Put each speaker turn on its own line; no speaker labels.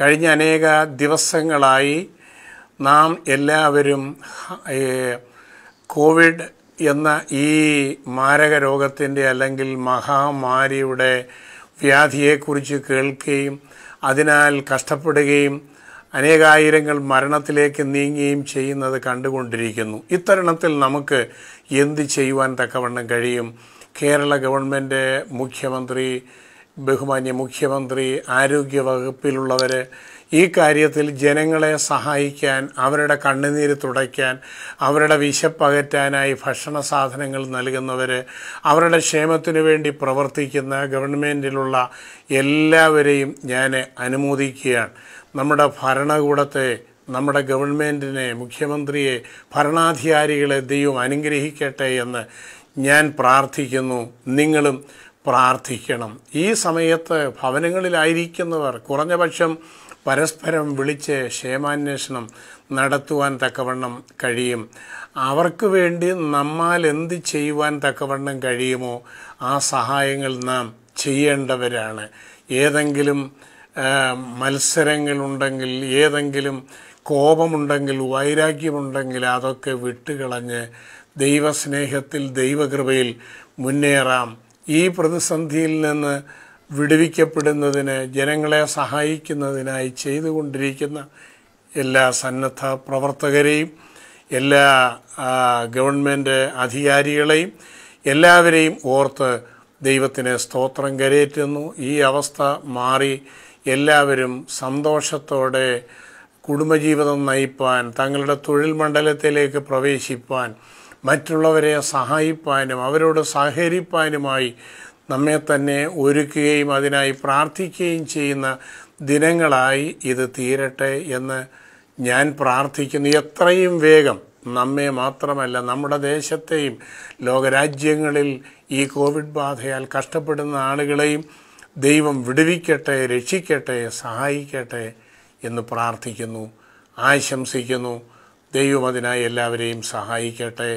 കഴിഞ്ഞ അനേക ദിവസങ്ങളായി നാം എല്ലാവരും കോവിഡ് എന്ന ഈ മാരക രോഗത്തിൻ്റെ അല്ലെങ്കിൽ മഹാമാരിയുടെ വ്യാധിയെക്കുറിച്ച് കേൾക്കുകയും അതിനാൽ കഷ്ടപ്പെടുകയും അനേകായിരങ്ങൾ മരണത്തിലേക്ക് നീങ്ങുകയും ചെയ്യുന്നത് കണ്ടുകൊണ്ടിരിക്കുന്നു ഇത്തരുണത്തിൽ നമുക്ക് എന്ത് ചെയ്യുവാൻ തക്കവണ്ണം കഴിയും കേരള ഗവൺമെൻറ് മുഖ്യമന്ത്രി ബഹുമാന്യ മുഖ്യമന്ത്രി ആരോഗ്യ ഈ കാര്യത്തിൽ ജനങ്ങളെ സഹായിക്കാൻ അവരുടെ കണ്ണുനീര് തുടയ്ക്കാൻ അവരുടെ വിശപ്പകറ്റാനായി ഭക്ഷണ സാധനങ്ങൾ നൽകുന്നവർ അവരുടെ ക്ഷേമത്തിനു വേണ്ടി പ്രവർത്തിക്കുന്ന ഗവൺമെൻറ്റിലുള്ള എല്ലാവരെയും ഞാൻ അനുമോദിക്കുകയാണ് നമ്മുടെ ഭരണകൂടത്തെ നമ്മുടെ ഗവൺമെൻറ്റിനെ മുഖ്യമന്ത്രിയെ ഭരണാധികാരികളെ ദൈവം അനുഗ്രഹിക്കട്ടെ എന്ന് ഞാൻ പ്രാർത്ഥിക്കുന്നു നിങ്ങളും പ്രാർത്ഥിക്കണം ഈ സമയത്ത് ഭവനങ്ങളിലായിരിക്കുന്നവർ കുറഞ്ഞപക്ഷം പരസ്പരം വിളിച്ച് ക്ഷേമാന്വേഷണം നടത്തുവാൻ തക്കവണ്ണം കഴിയും അവർക്ക് വേണ്ടി നമ്മാൽ എന്ത് ചെയ്യുവാൻ തക്കവണ്ണം കഴിയുമോ ആ സഹായങ്ങൾ നാം ചെയ്യേണ്ടവരാണ് ഏതെങ്കിലും മത്സരങ്ങളുണ്ടെങ്കിൽ ഏതെങ്കിലും കോപമുണ്ടെങ്കിൽ വൈരാഗ്യമുണ്ടെങ്കിൽ അതൊക്കെ വിട്ടുകളഞ്ഞ് ദൈവസ്നേഹത്തിൽ ദൈവകൃപയിൽ മുന്നേറാം ഈ പ്രതിസന്ധിയിൽ നിന്ന് വിടുവിക്കപ്പെടുന്നതിന് ജനങ്ങളെ സഹായിക്കുന്നതിനായി ചെയ്തുകൊണ്ടിരിക്കുന്ന എല്ലാ സന്നദ്ധ പ്രവർത്തകരെയും എല്ലാ ഗവൺമെൻറ് അധികാരികളെയും എല്ലാവരെയും ഓർത്ത് ദൈവത്തിന് സ്തോത്രം കരയേറ്റുന്നു ഈ അവസ്ഥ മാറി എല്ലാവരും സന്തോഷത്തോടെ കുടുംബജീവിതം നയിപ്പാൻ തങ്ങളുടെ തൊഴിൽ മണ്ഡലത്തിലേക്ക് പ്രവേശിപ്പാൻ മറ്റുള്ളവരെ സഹായിപ്പാനും അവരോട് സഹകരിപ്പാനുമായി നമ്മെ തന്നെ ഒരുക്കുകയും അതിനായി പ്രാർത്ഥിക്കുകയും ചെയ്യുന്ന ദിനങ്ങളായി ഇത് തീരട്ടെ എന്ന് ഞാൻ പ്രാർത്ഥിക്കുന്നു എത്രയും വേഗം നമ്മെ മാത്രമല്ല നമ്മുടെ ദേശത്തെയും ലോകരാജ്യങ്ങളിൽ ഈ കോവിഡ് ബാധയാൽ കഷ്ടപ്പെടുന്ന ആളുകളെയും ദൈവം വിടുവിക്കട്ടെ രക്ഷിക്കട്ടെ സഹായിക്കട്ടെ എന്ന് പ്രാർത്ഥിക്കുന്നു ആശംസിക്കുന്നു ദൈവം അതിനായി എല്ലാവരെയും സഹായിക്കട്ടെ